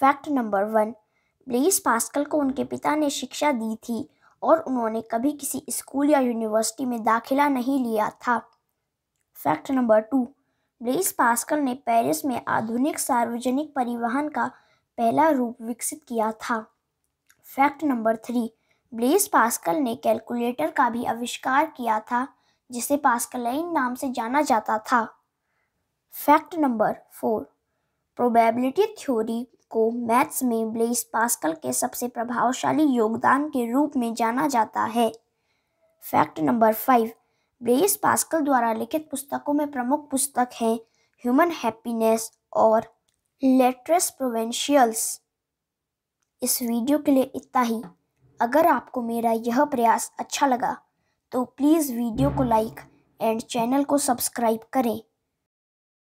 fact number one Blaise Pascal को उनके पिता ने शिक्षा दी थी और उन्होंने कभी किसी स्कूल या यूनिवर्सिटी में दाखिला नहीं लिया था fact number two Blaise Pascal ने पेरिस में आधुनिक सार्वजनिक परिवहन का पहला रूप विकसित किया था fact number three Blaise Pascal ने कैलकुलेटर का भी आविष्कार किया था जिसे पास्कलाइन नाम से जाना जाता था fact number four probability theory को मैथ्स में ब्लेस पास्कल के सबसे प्रभावशाली योगदान के रूप में जाना जाता है fact number five Blaise Pascal द्वारा लिखित पुस्तकों में प्रमुख पुस्तक हैं ह्यूमन हैप्पीनेस और लेट्रस प्रोवेंशियल्स इस वीडियो के लिए इतना ही अगर आपको मेरा यह प्रयास अच्छा लगा तो प्लीज़ वीडियो को लाइक एंड चैनल को सब्सक्राइब करें